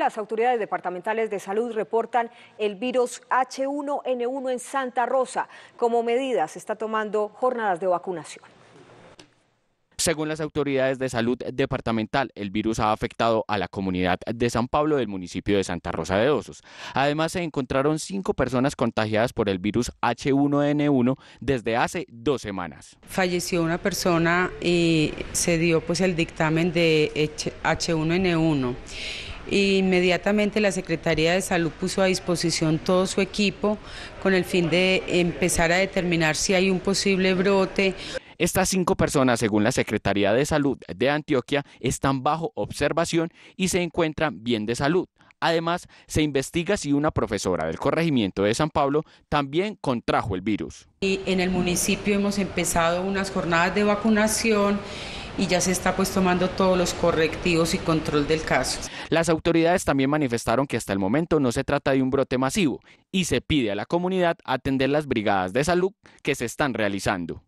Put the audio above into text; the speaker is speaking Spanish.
las autoridades departamentales de salud reportan el virus H1N1 en Santa Rosa. Como medida, se está tomando jornadas de vacunación. Según las autoridades de salud departamental, el virus ha afectado a la comunidad de San Pablo del municipio de Santa Rosa de Osos. Además, se encontraron cinco personas contagiadas por el virus H1N1 desde hace dos semanas. Falleció una persona y se dio pues el dictamen de H1N1. Inmediatamente la Secretaría de Salud puso a disposición todo su equipo con el fin de empezar a determinar si hay un posible brote. Estas cinco personas, según la Secretaría de Salud de Antioquia, están bajo observación y se encuentran bien de salud. Además, se investiga si una profesora del corregimiento de San Pablo también contrajo el virus. Y en el municipio hemos empezado unas jornadas de vacunación y ya se está pues tomando todos los correctivos y control del caso. Las autoridades también manifestaron que hasta el momento no se trata de un brote masivo y se pide a la comunidad atender las brigadas de salud que se están realizando.